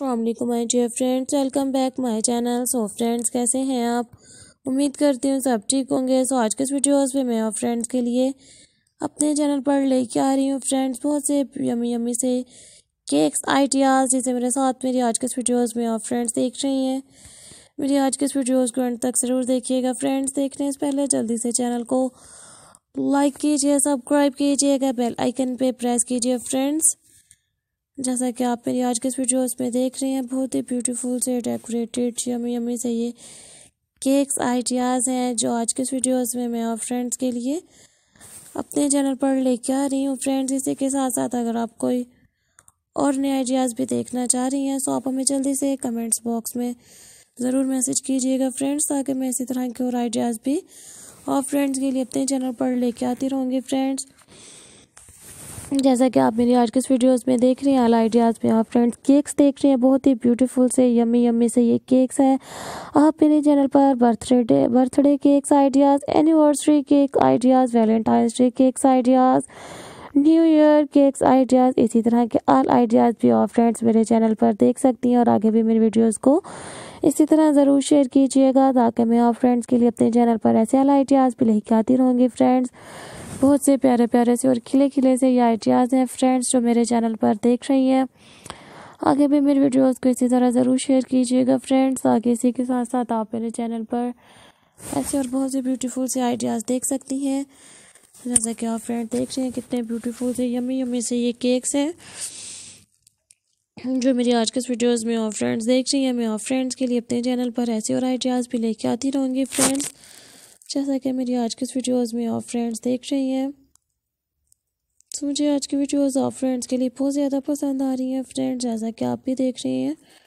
अल्लाम my dear friends welcome back my channel so friends कैसे हैं आप उम्मीद करती हूँ सब ठीक होंगे सो so, आज के इस वीडियोस पे मैं और फ्रेंड्स के लिए अपने चैनल पर लेके आ रही हूँ फ्रेंड्स बहुत से यमी यमी से केक्स आइडियाज़ जिसे मेरे साथ मेरी आज के इस वीडियोज़ में और फ्रेंड्स देख रही हैं मेरी आज के इस वीडियोज़ को एंड तक ज़रूर देखिएगा फ्रेंड्स देखने से पहले जल्दी से चैनल को लाइक कीजिए सब्सक्राइब कीजिएगा बेल आइकन पर प्रेस कीजिए फ्रेंड्स जैसा कि आप मेरी आज के इस वीडियो में देख रहे हैं बहुत ही ब्यूटीफुल से डेकोरेटेड यमी यमी से ये केक्स आइडियाज़ हैं जो आज के इस वीडियो में मैं और फ्रेंड्स के लिए अपने चैनल पर लेके आ रही हूँ फ्रेंड्स इसी के साथ साथ अगर आप कोई और नए आइडियाज़ भी देखना चाह रही हैं तो आप हमें जल्दी से कमेंट्स बॉक्स में ज़रूर मैसेज कीजिएगा फ्रेंड्स ताकि मैं इसी तरह के और आइडियाज़ भी और फ्रेंड्स के लिए अपने चैनल पर लेके आती रहूँगी फ्रेंड्स जैसा कि आप मेरी आज के इस वीडियोस में देख रहे हैं आल आइडियाज़ में आप फ्रेंड्स केक्स देख रहे हैं बहुत ही ब्यूटीफुल से यमी यमी से ये केक्स हैं आप मेरे चैनल पर birthday birthday cakes ideas anniversary cake ideas Valentine's day cakes ideas new year cakes ideas इसी तरह के आल आइडियाज़ भी आप फ्रेंड्स मेरे चैनल पर देख सकती हैं और आगे भी मेरे वीडियोज़ को इसी तरह ज़रूर शेयर कीजिएगा ताकि मैं आप फ्रेंड्स के लिए अपने चैनल पर ऐसे आल आइडियाज़ भी लेके आती रहूँगी फ्रेंड्स बहुत से प्यारे प्यारे से और खिले खिले से ये आइडियाज़ हैं फ्रेंड्स जो मेरे चैनल पर देख रही हैं आगे भी मेरे वीडियोस को इसी तरह ज़रूर शेयर कीजिएगा फ्रेंड्स आगे इसी के साथ साथ आप मेरे चैनल पर ऐसे और बहुत से ब्यूटीफुल से आइडियाज़ देख सकती हैं जैसा कि आप फ्रेंड देख रहे हैं कितने ब्यूटीफुल से यमी यमी से ये केक्स हैं जो मेरी आज के वीडियोज़ में और फ्रेंड्स देख रही हैं मैं और फ्रेंड्स के लिए अपने चैनल पर ऐसे और आइडियाज़ भी लेके आती रहूँगी फ्रेंड्स जैसा कि मेरी आज की वीडियोस में ऑफ फ्रेंड्स देख रही हैं तो मुझे आज की वीडियोस ऑफ फ्रेंड्स के लिए बहुत ज़्यादा पसंद आ रही हैं फ्रेंड्स जैसा कि आप भी देख रहे हैं